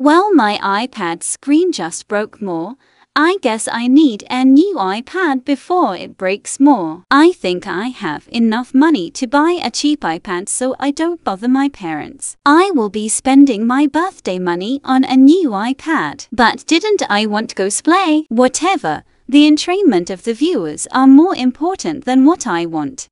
Well, my iPad screen just broke more. I guess I need a new iPad before it breaks more. I think I have enough money to buy a cheap iPad so I don't bother my parents. I will be spending my birthday money on a new iPad. But didn't I want to go splay? Whatever. The entrainment of the viewers are more important than what I want.